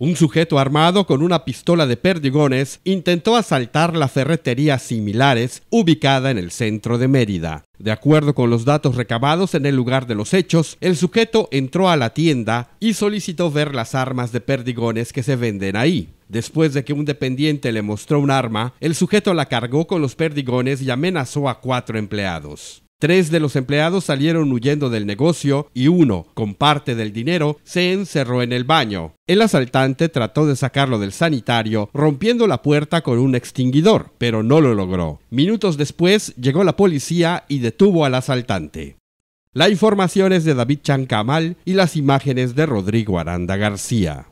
Un sujeto armado con una pistola de perdigones intentó asaltar la ferretería Similares, ubicada en el centro de Mérida. De acuerdo con los datos recabados en el lugar de los hechos, el sujeto entró a la tienda y solicitó ver las armas de perdigones que se venden ahí. Después de que un dependiente le mostró un arma, el sujeto la cargó con los perdigones y amenazó a cuatro empleados. Tres de los empleados salieron huyendo del negocio y uno, con parte del dinero, se encerró en el baño. El asaltante trató de sacarlo del sanitario rompiendo la puerta con un extinguidor, pero no lo logró. Minutos después llegó la policía y detuvo al asaltante. La información es de David Chancamal y las imágenes de Rodrigo Aranda García.